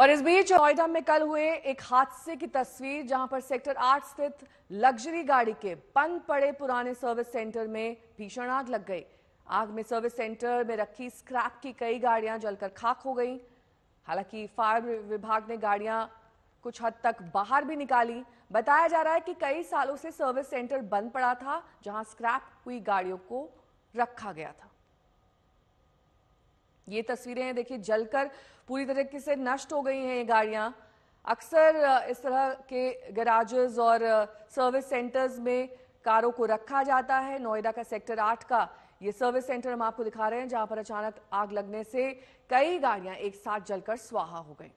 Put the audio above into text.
और इस बीच नोएडा में कल हुए एक हादसे की तस्वीर जहां पर सेक्टर आठ स्थित लग्जरी गाड़ी के बंद पड़े पुराने सर्विस सेंटर में भीषण आग लग गई आग में सर्विस सेंटर में रखी स्क्रैप की कई गाड़ियां जलकर खाक हो गई हालांकि फायर विभाग ने गाड़ियां कुछ हद तक बाहर भी निकाली बताया जा रहा है कि कई सालों से सर्विस सेंटर बंद पड़ा था जहां स्क्रैप हुई गाड़ियों को रखा गया था ये तस्वीरें हैं देखिए जलकर पूरी तरीके से नष्ट हो गई हैं ये गाड़ियां अक्सर इस तरह के गराजेज और सर्विस सेंटर्स में कारों को रखा जाता है नोएडा का सेक्टर आठ का ये सर्विस सेंटर हम आपको दिखा रहे हैं जहां पर अचानक आग लगने से कई गाड़ियां एक साथ जलकर स्वाहा हो गई